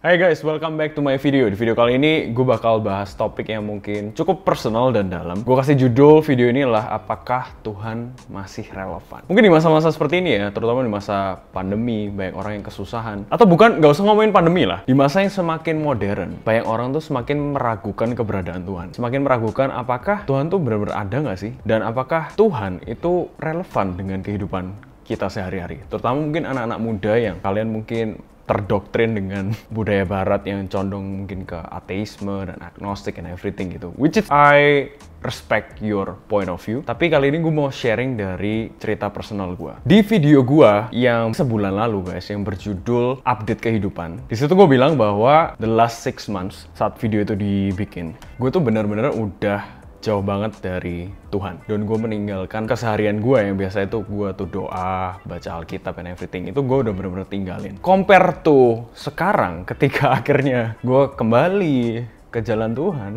Hai guys, welcome back to my video. Di video kali ini gue bakal bahas topik yang mungkin cukup personal dan dalam. Gue kasih judul video ini adalah apakah Tuhan masih relevan? Mungkin di masa-masa seperti ini ya, terutama di masa pandemi, banyak orang yang kesusahan. Atau bukan, gak usah ngomongin pandemi lah. Di masa yang semakin modern, banyak orang tuh semakin meragukan keberadaan Tuhan. Semakin meragukan apakah Tuhan tuh benar-benar ada gak sih? Dan apakah Tuhan itu relevan dengan kehidupan kita sehari-hari. Terutama mungkin anak-anak muda yang kalian mungkin terdoktrin dengan budaya barat yang condong mungkin ke ateisme dan agnostik and everything gitu. Which is I respect your point of view. Tapi kali ini gue mau sharing dari cerita personal gue. Di video gue yang sebulan lalu guys, yang berjudul Update Kehidupan. Di situ gue bilang bahwa the last six months saat video itu dibikin, gue tuh bener-bener udah jauh banget dari Tuhan dan gue meninggalkan keseharian gue yang biasa itu gue tuh doa baca Alkitab and everything itu gue udah bener-bener tinggalin compare to sekarang ketika akhirnya gue kembali ke jalan Tuhan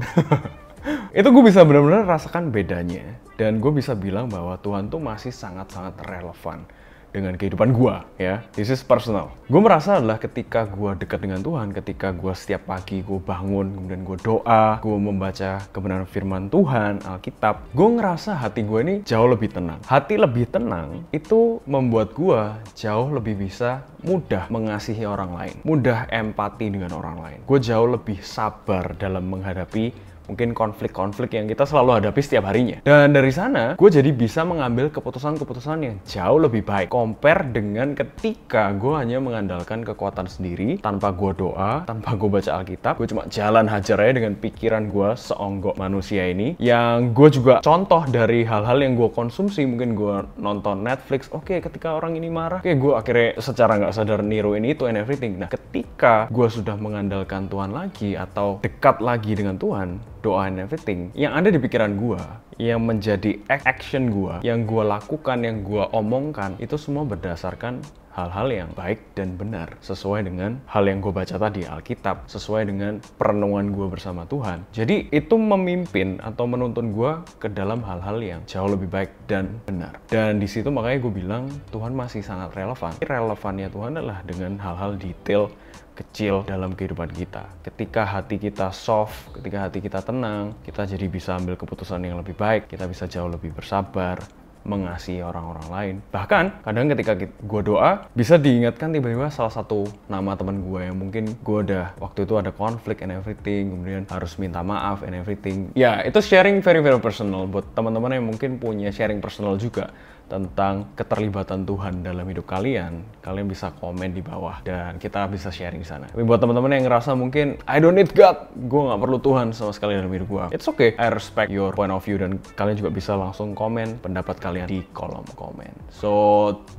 itu gue bisa bener-bener rasakan bedanya dan gue bisa bilang bahwa Tuhan tuh masih sangat-sangat relevan dengan kehidupan gua ya. This is personal. Gua merasa adalah ketika gua dekat dengan Tuhan, ketika gua setiap pagi gua bangun, kemudian gua doa, gua membaca kebenaran firman Tuhan, Alkitab, gua ngerasa hati gua ini jauh lebih tenang. Hati lebih tenang itu membuat gua jauh lebih bisa mudah mengasihi orang lain, mudah empati dengan orang lain. Gua jauh lebih sabar dalam menghadapi mungkin konflik-konflik yang kita selalu hadapi setiap harinya. Dan dari sana, gue jadi bisa mengambil keputusan-keputusan yang jauh lebih baik. Compare dengan ketika gue hanya mengandalkan kekuatan sendiri, tanpa gue doa, tanpa gue baca Alkitab, gue cuma jalan hajar aja dengan pikiran gue seonggok manusia ini. Yang gue juga contoh dari hal-hal yang gue konsumsi, mungkin gue nonton Netflix, oke okay, ketika orang ini marah, oke okay, gue akhirnya secara nggak sadar ini itu and everything. Nah, ketika gue sudah mengandalkan Tuhan lagi atau dekat lagi dengan Tuhan, doa and everything yang ada di pikiran gue yang menjadi action gue yang gue lakukan yang gue omongkan itu semua berdasarkan hal-hal yang baik dan benar sesuai dengan hal yang gue baca tadi Alkitab sesuai dengan perenungan gue bersama Tuhan jadi itu memimpin atau menuntun gue ke dalam hal-hal yang jauh lebih baik dan benar dan di situ makanya gue bilang Tuhan masih sangat relevan relevannya Tuhan adalah dengan hal-hal detail kecil dalam kehidupan kita. Ketika hati kita soft, ketika hati kita tenang, kita jadi bisa ambil keputusan yang lebih baik, kita bisa jauh lebih bersabar, mengasihi orang-orang lain. Bahkan kadang ketika gue doa bisa diingatkan tiba-tiba salah satu nama teman gue yang mungkin gue udah waktu itu ada konflik and everything, kemudian harus minta maaf and everything. Ya itu sharing very very personal buat teman-teman yang mungkin punya sharing personal juga tentang keterlibatan Tuhan dalam hidup kalian, kalian bisa komen di bawah dan kita bisa sharing di sana. Tapi buat teman-teman yang ngerasa mungkin I don't need God, gue nggak perlu Tuhan sama sekali dalam hidup gue. It's okay, I respect your point of view dan kalian juga bisa langsung komen pendapat kalian di kolom komen. So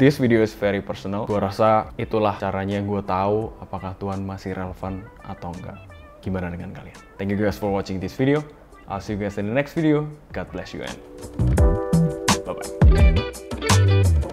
this video is very personal. Gue rasa itulah caranya gue tahu apakah Tuhan masih relevan atau enggak. Gimana dengan kalian? Thank you guys for watching this video. I'll see you guys in the next video. God bless you and. Bye bye.